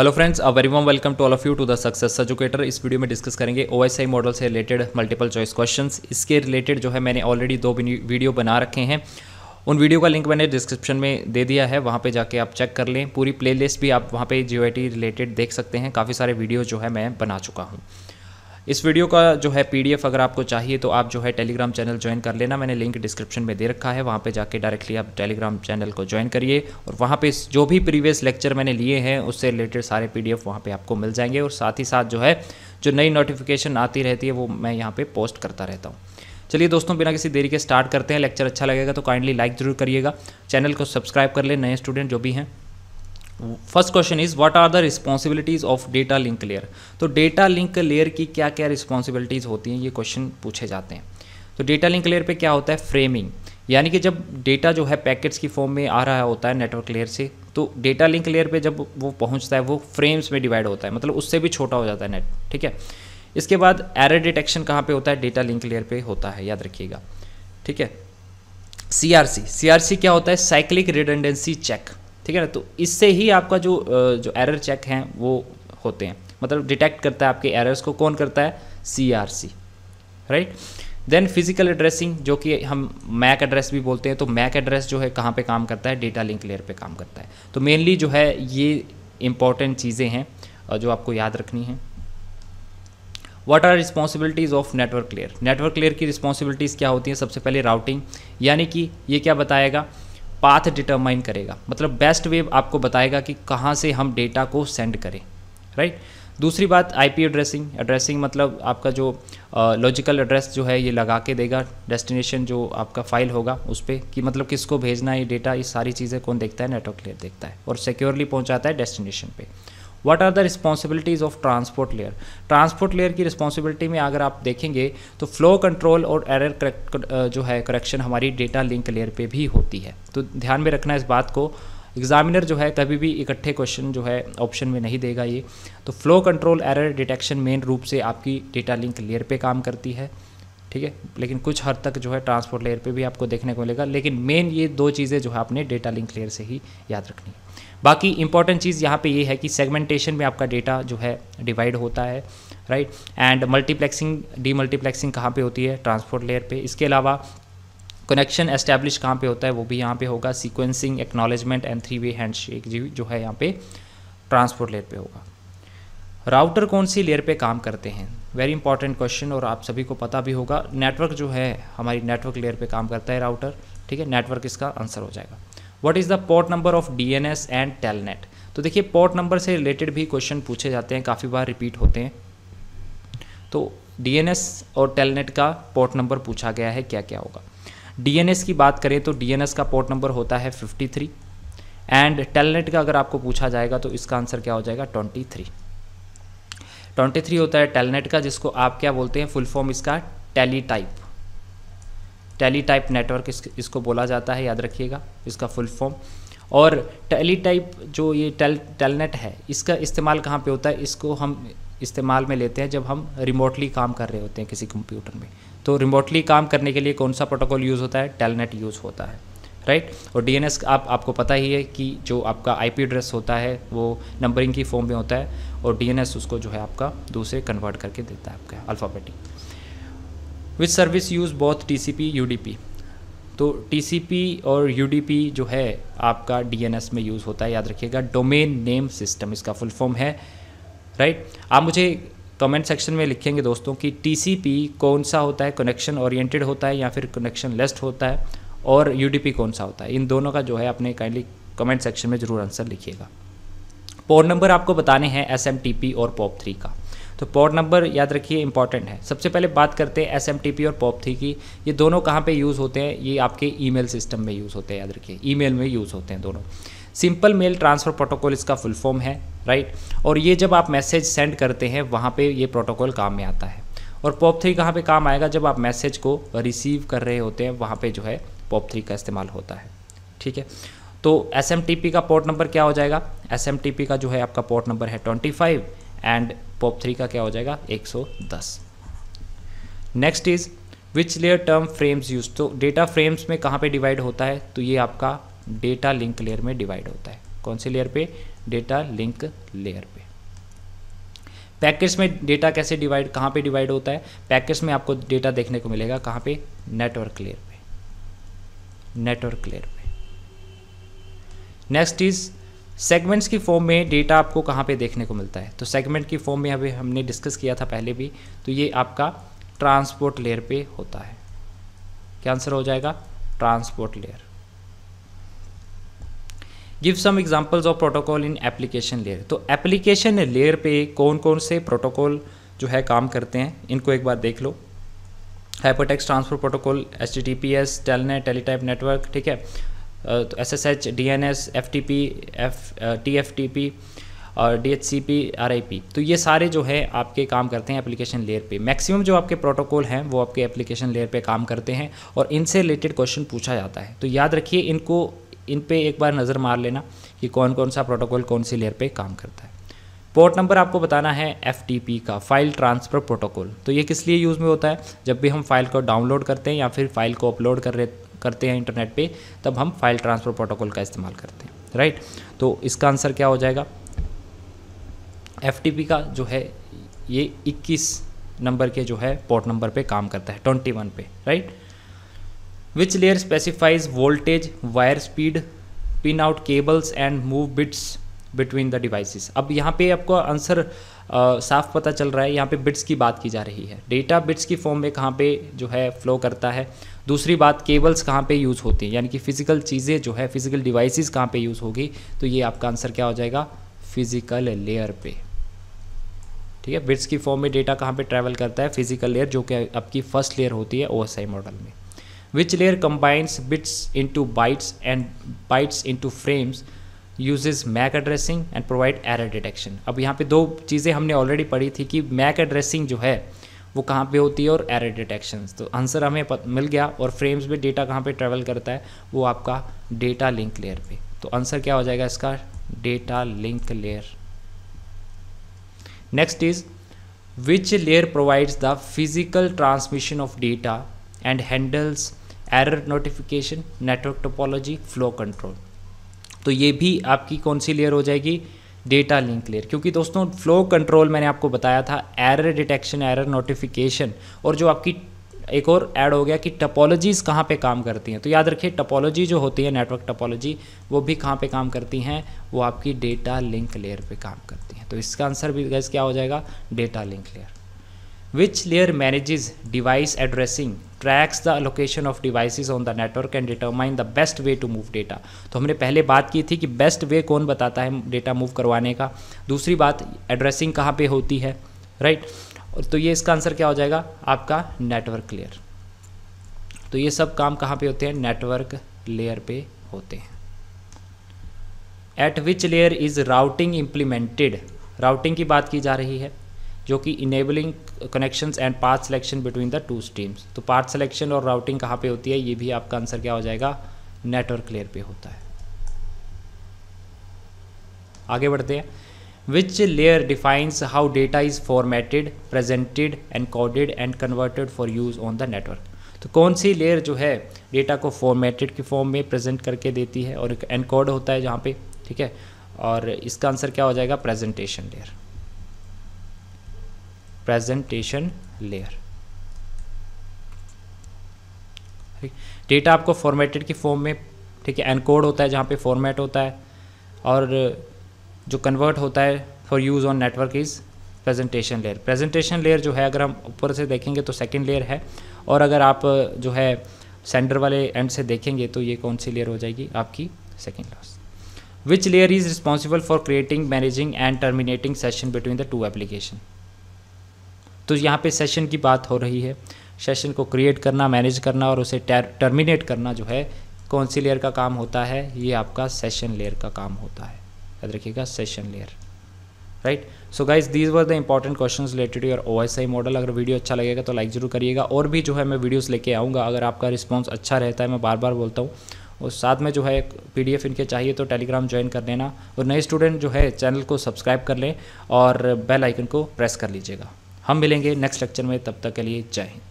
Hello friends a very warm welcome to all of you to the success educator इस video में discuss करेंगे OSI model से related multiple choice questions इसके related जो है मैंने ऑलरेडी दो वीडियो बना रखे हैं उन वीडियो का लिंक मैंने डिस्क्रिप्शन में दे दिया है वहाँ पे जाके आप चेक कर लें पूरी प्ले भी आप वहाँ पर जी रिलेटेड देख सकते हैं काफ़ी सारे वीडियो जो है मैं बना चुका हूँ इस वीडियो का जो है पीडीएफ अगर आपको चाहिए तो आप जो है टेलीग्राम चैनल ज्वाइन कर लेना मैंने लिंक डिस्क्रिप्शन में दे रखा है वहाँ पे जाके डायरेक्टली आप टेलीग्राम चैनल को ज्वाइन करिए और वहाँ पे जो भी प्रीवियस लेक्चर मैंने लिए हैं उससे रिलेटेड सारे पी डी वहाँ पर आपको मिल जाएंगे और साथ ही साथ जो है जो नई नोटिफिकेशन आती रहती है वो मैं यहाँ पर पोस्ट करता रहता हूँ चलिए दोस्तों बिना किसी देरी के स्टार्ट करते हैं लेक्चर अच्छा लगेगा तो काइंडली लाइक ज़रूर करिएगा चैनल को सब्सक्राइब कर ले नए स्टूडेंट जो भी हैं first question is what are the responsibilities of data link layer तो डेटा लिंक लेयर की क्या क्या रिस्पॉन्सिबिलिटीज होती हैं ये क्वेश्चन पूछे जाते हैं तो डेटा लिंक लेयर पे क्या होता है फ्रेमिंग यानी कि जब डेटा जो है पैकेट्स की फॉर्म में आ रहा होता है नेटवर्क लेयर से तो डेटा लिंक लेयर पे जब वो पहुंचता है वो फ्रेम्स में डिवाइड होता है मतलब उससे भी छोटा हो जाता है नेट ठीक है इसके बाद एरर डिटेक्शन कहाँ पे होता है डेटा लिंक लेयर पे होता है याद रखिएगा ठीक है सी आर सी सी आर सी क्या होता है साइक्लिक रिडेंडेंसी चेक ठीक है ना तो इससे ही आपका जो जो एरर चेक हैं वो होते हैं मतलब डिटेक्ट करता है आपके एरर्स को कौन करता है C R C right then physical addressing जो कि हम मैक एड्रेस भी बोलते हैं तो मैक एड्रेस जो है कहाँ पे काम करता है डेटा लिंक लेयर पे काम करता है तो मेनली जो है ये इंपॉर्टेंट चीज़ें हैं जो आपको याद रखनी है what are responsibilities of network layer network layer की रिस्पॉन्सिबिलिटीज़ क्या होती हैं सबसे पहले राउटिंग यानी कि ये क्या बताएगा पाथ डिटरमाइन करेगा मतलब बेस्ट वे आपको बताएगा कि कहाँ से हम डेटा को सेंड करें राइट दूसरी बात आईपी एड्रेसिंग एड्रेसिंग मतलब आपका जो लॉजिकल एड्रेस जो है ये लगा के देगा डेस्टिनेशन जो आपका फाइल होगा उस पर कि मतलब किसको भेजना है ये डेटा ये सारी चीज़ें कौन देखता है नेटवर्क लेयर देखता है और सिक्योरली पहुँचाता है डेस्टिनेशन पर what are the responsibilities of transport layer transport layer की रिस्पॉन्सिबिलिटी में अगर आप देखेंगे तो फ्लो कंट्रोल और एरर uh, जो है करेक्शन हमारी डेटा लिंक लेयर पे भी होती है तो ध्यान में रखना इस बात को एग्जामिनर जो है कभी भी इकट्ठे क्वेश्चन जो है ऑप्शन में नहीं देगा ये तो flow control error detection main रूप से आपकी डेटा लिंक लेयर पे काम करती है ठीक है लेकिन कुछ हद तक जो है ट्रांसपोर्ट लेयर पे भी आपको देखने को मिलेगा लेकिन मेन ये दो चीज़ें जो है आपने डेटा लिंक लेयर से ही याद रखनी है बाकी इंपॉर्टेंट चीज़ यहाँ पे ये है कि सेगमेंटेशन में आपका डेटा जो है डिवाइड होता है right and multiplexing demultiplexing कहाँ पर होती है ट्रांसपोर्ट लेयर पर इसके अलावा कनेक्शन एस्टैब्लिश कहाँ पर होता है वो भी यहाँ पर होगा sequencing acknowledgement and three way hand जो है यहाँ पर ट्रांसपोर्ट लेयर पर होगा राउटर कौन सी लेयर पे काम करते हैं वेरी इंपॉर्टेंट क्वेश्चन और आप सभी को पता भी होगा नेटवर्क जो है हमारी नेटवर्क लेयर पे काम करता है राउटर ठीक है नेटवर्क इसका आंसर हो जाएगा what is the port number of D N S and telnet तो देखिए पोर्ट नंबर से रिलेटेड भी क्वेश्चन पूछे जाते हैं काफ़ी बार रिपीट होते हैं तो एस और टेलनेट का पोर्ट नंबर पूछा गया है क्या क्या होगा डीएनएस की बात करें तो डीएनएस का पोर्ट नंबर होता है 53 एंड टेलनेट का अगर आपको पूछा जाएगा तो इसका आंसर क्या हो जाएगा 23 ट्वेंटी थ्री होता है टेलनेट का जिसको आप क्या बोलते हैं फुल फॉर्म इसका teletype teletype network इस, इसको बोला जाता है याद रखिएगा इसका फुल फॉर्म और टेली टाइप जो ये टेल टेलनेट है इसका इस्तेमाल कहाँ पे होता है इसको हम इस्तेमाल में लेते हैं जब हम रिमोटली काम कर रहे होते हैं किसी कंप्यूटर में तो रिमोटली काम करने के लिए कौन सा प्रोटोकॉल यूज़ होता है टेलनेट यूज़ होता है राइट और डी आप आपको पता ही है कि जो आपका पी एड्रेस होता है वो नंबरिंग की फॉर्म में होता है और डी उसको जो है आपका दूसरे कन्वर्ट करके देता है आपका alphabetic which service use both TCP P तो TCP और UDP जो है आपका DNS में यूज़ होता है याद रखिएगा डोमेन नेम सिस्टम इसका फुल फॉर्म है राइट आप मुझे कमेंट सेक्शन में लिखेंगे दोस्तों कि TCP कौन सा होता है कनेक्शन ओरिएंटेड होता है या फिर कनेक्शन लेस्ट होता है और यूडीपी कौन सा होता है इन दोनों का जो है अपने काइंडली कमेंट सेक्शन में ज़रूर आंसर लिखिएगा पोर्ट नंबर आपको बताने हैं एस और पॉप थ्री का तो पोर्ट नंबर याद रखिए इंपॉर्टेंट है सबसे पहले बात करते हैं एस और पॉप थ्री की ये दोनों कहाँ पे यूज़ होते हैं ये आपके ईमेल सिस्टम में यूज़ होते हैं याद रखिए ईमेल में यूज़ होते हैं दोनों सिंपल मेल ट्रांसफ़र प्रोटोकॉल इसका फुल फॉर्म है राइट और ये जब आप मैसेज सेंड करते हैं वहाँ पर ये प्रोटोकॉल काम में आता है और पॉप थ्री कहाँ पे काम आएगा जब आप मैसेज को रिसीव कर रहे होते हैं वहाँ पे जो है पॉप थ्री का इस्तेमाल होता है ठीक है तो एस का पोर्ट नंबर क्या हो जाएगा एस का जो है आपका पोर्ट नंबर है twenty five and POP three का क्या हो जाएगा एक सौ दस next is which layer term frames use तो डेटा फ्रेम्स में कहाँ पे डिवाइड होता है तो ये आपका डेटा लिंक लेयर में डिवाइड होता है कौन सी लेयर पे डेटा लिंक लेयर पे पैकेज में डेटा कैसे डिवाइड कहाँ पे डिवाइड होता है पैकेज में आपको डेटा देखने को मिलेगा कहाँ पे नेटवर्क लेयर नेटवर्क लेयर पे नेक्स्ट इज सेगमेंट्स की फॉर्म में डेटा आपको कहाँ पे देखने को मिलता है तो सेगमेंट की फॉर्म में अभी हमने डिस्कस किया था पहले भी तो ये आपका ट्रांसपोर्ट लेयर पे होता है क्या आंसर हो जाएगा transport layer give some examples of protocol in application layer तो एप्लीकेशन लेयर पे कौन कौन से प्रोटोकॉल जो है काम करते हैं इनको एक बार देख लो hypertext transfer protocol H T T P S telnet teletype network ठीक है तो S S H D N S F T P F T F T P और D H C P R I P तो ये सारे जो है आपके काम करते हैं एप्लीकेशन लेयर पे मैक्सिमम जो आपके प्रोटोकॉल हैं वो आपके एप्लीकेशन लेयर पे काम करते हैं और इनसे रिलेटेड क्वेश्चन पूछा जाता है तो याद रखिए इनको इन पे एक बार नज़र मार लेना कि कौन कौन सा प्रोटोकॉल कौन सी लेयर पे काम करता है पोर्ट नंबर आपको बताना है एफ का फाइल ट्रांसफ़र प्रोटोकॉल तो ये किस लिए यूज़ में होता है जब भी हम फाइल को डाउनलोड करते हैं या फिर फाइल को अपलोड कर रहे करते हैं इंटरनेट पे तब हम फाइल ट्रांसफ़र प्रोटोकॉल का इस्तेमाल करते हैं राइट तो इसका आंसर क्या हो जाएगा एफ का जो है ये 21 नंबर के जो है पोर्ट नंबर पर काम करता है ट्वेंटी पे right which layer specifies voltage wire speed pin out cables and move bits between the devices अब यहाँ पे आपको आंसर साफ पता चल रहा है यहाँ पे बिट्स की बात की जा रही है डेटा बिट्स की फॉर्म में कहाँ पे जो है फ्लो करता है दूसरी बात केबल्स कहाँ पे यूज़ होती हैं यानी कि फ़िज़िकल चीज़ें जो है फ़िज़िकल डिवाइसेस कहाँ पे यूज़ होगी तो ये आपका आंसर क्या हो जाएगा फिज़िकल लेयर पे ठीक है बिट्स की फॉर्म में डेटा कहाँ पर ट्रैवल करता है फिजिकल लेयर जो कि आपकी फर्स्ट लेयर होती है ओ मॉडल में which layer combines bits into bytes and bytes into frames uses MAC addressing and provide error detection अब यहाँ पे दो चीज़ें हमने ऑलरेडी पढ़ी थी कि मैक एड्रेसिंग जो है वो कहाँ पे होती है और एरर डिटेक्शन तो आंसर हमें मिल गया और फ्रेम्स में डेटा कहाँ पे ट्रेवल करता है वो आपका डेटा लिंक लेयर पे तो आंसर क्या हो जाएगा इसका data link layer next is which layer provides the physical transmission of data and handles error notification network topology flow control तो ये भी आपकी कौन सी लेयर हो जाएगी डेटा लिंक लेयर क्योंकि दोस्तों फ्लो कंट्रोल मैंने आपको बताया था एरर डिटेक्शन एरर नोटिफिकेशन और जो आपकी एक और ऐड हो गया कि टपोलॉजीज़ कहाँ पे काम करती हैं तो याद रखिए टपोलॉजी जो होती है नेटवर्क टपोलॉजी वो भी कहाँ पे काम करती हैं वो आपकी डेटा लिंक लेयर पे काम करती हैं तो इसका आंसर भी गैस क्या हो जाएगा data link layer which layer manages device addressing tracks the location of device on the network and determine the best way to move data तो हमने पहले बात की थी कि बेस्ट वे कौन बताता है डेटा मूव करवाने का दूसरी बात एड्रेसिंग कहाँ पे होती है राइट right? तो ये इसका आंसर क्या हो जाएगा आपका नेटवर्क लेयर तो ये सब काम कहाँ पे होते हैं नेटवर्क लेयर पे होते हैं at which layer is routing implemented routing की बात की जा रही है जो कि enabling connections and path selection between the two streams तो पाथ सिलेक्शन और राउटिंग कहाँ पे होती है ये भी आपका आंसर क्या हो जाएगा नेटवर्क लेयर पे होता है आगे बढ़ते हैं which layer defines how data is formatted presented encoded and converted for use on the network तो कौन सी लेयर जो है डेटा को फॉर्मेटेड के फॉर्म में प्रेजेंट करके देती है और एक एनकोड होता है जहाँ पे ठीक है और इसका आंसर क्या हो जाएगा presentation layer presentation layer data आपको फॉर्मेटेड की फॉर्म में ठीक है एनकोड होता है जहाँ पे फॉर्मेट होता है और जो कन्वर्ट होता है for use on network is presentation layer presentation layer जो है अगर हम ऊपर से देखेंगे तो सेकेंड लेयर है और अगर आप जो है सेंडर वाले एंड से देखेंगे तो ये कौन सी लेयर हो जाएगी आपकी second last which layer is responsible for creating managing and terminating session between the two application तो यहाँ पे सेशन की बात हो रही है सेशन को क्रिएट करना मैनेज करना और उसे टर्मिनेट करना जो है कौन सी लेयर का काम होता है ये आपका सेशन लेयर का काम होता है याद रखिएगा session layer right so guys these were the important question related your O S I model अगर वीडियो अच्छा लगेगा तो लाइक जरूर करिएगा और भी जो है मैं वीडियोस लेके आऊँगा अगर आपका रिस्पॉन्स अच्छा रहता है मैं बार बार बोलता हूँ और साथ में जो है पी डी एफ इनके चाहिए तो टेलीग्राम ज्वाइन कर लेना और नए स्टूडेंट जो है चैनल को सब्सक्राइब कर लें और बेल आइकन को प्रेस कर लीजिएगा हम मिलेंगे नेक्स्ट लेक्चर में तब तक के लिए जय हिंद